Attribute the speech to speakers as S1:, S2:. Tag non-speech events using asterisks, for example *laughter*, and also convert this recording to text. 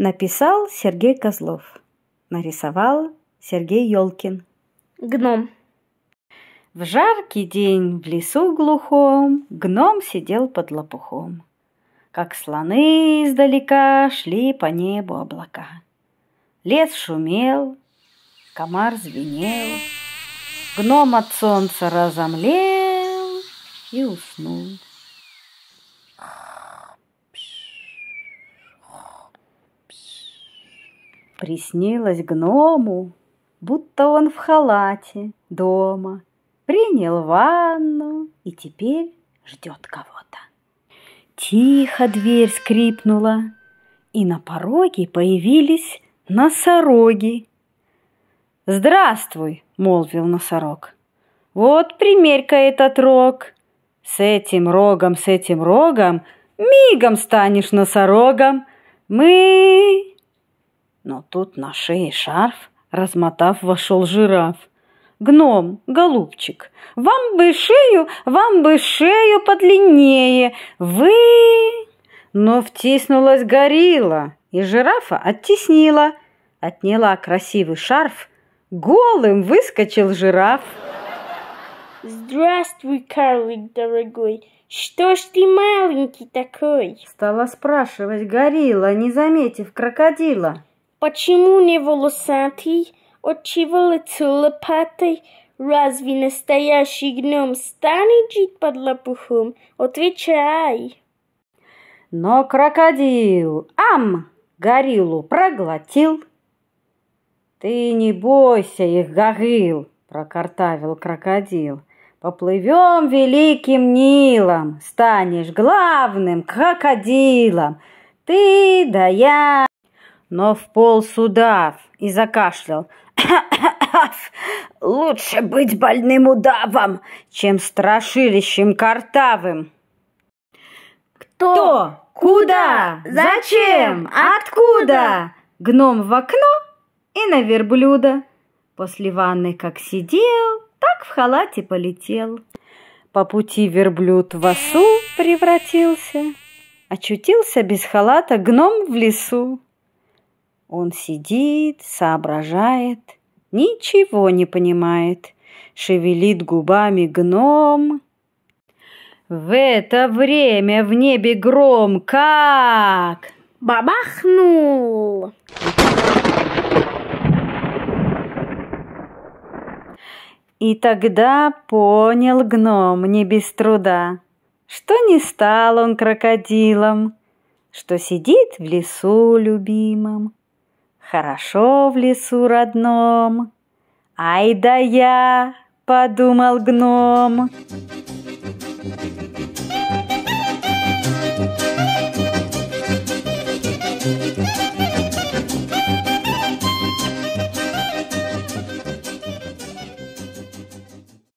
S1: Написал Сергей Козлов. Нарисовал Сергей Ёлкин. Гном. В жаркий день в лесу глухом Гном сидел под лопухом. Как слоны издалека шли по небу облака. Лес шумел, комар звенел, Гном от солнца разомлел и уснул. Приснилось гному, будто он в халате дома, принял ванну и теперь ждет кого-то. Тихо дверь скрипнула, и на пороге появились носороги. «Здравствуй!» — молвил носорог. «Вот примерь-ка этот рог. С этим рогом, с этим рогом мигом станешь носорогом. Мы но тут на шее шарф, размотав, вошел жираф. «Гном, голубчик, вам бы шею, вам бы шею подлиннее! Вы...» Но втиснулась горилла, и жирафа оттеснила. Отняла красивый шарф, голым выскочил жираф. «Здравствуй, карлик дорогой! Что ж ты маленький такой?» Стала спрашивать горилла, не заметив крокодила. Почему не волосатый? Отчего лицо лопатой? Разве настоящий гном станет жить под лопухом? Отвечай. Но крокодил, ам, гориллу проглотил. Ты не бойся их, горил, прокартавил крокодил. Поплывем великим Нилом, станешь главным крокодилом. Ты да я но в пол судав и закашлял. *coughs* Лучше быть больным удавом, чем страшилищем картавым. Кто? Куда? Зачем? Откуда? Гном в окно и на верблюда. После ванны как сидел, так в халате полетел. По пути верблюд в осу превратился, очутился без халата гном в лесу. Он сидит, соображает, ничего не понимает, шевелит губами гном. В это время в небе гром как бабахнул. И тогда понял гном не без труда, что не стал он крокодилом, что сидит в лесу любимом, Хорошо в лесу родном. Ай да я, подумал гном.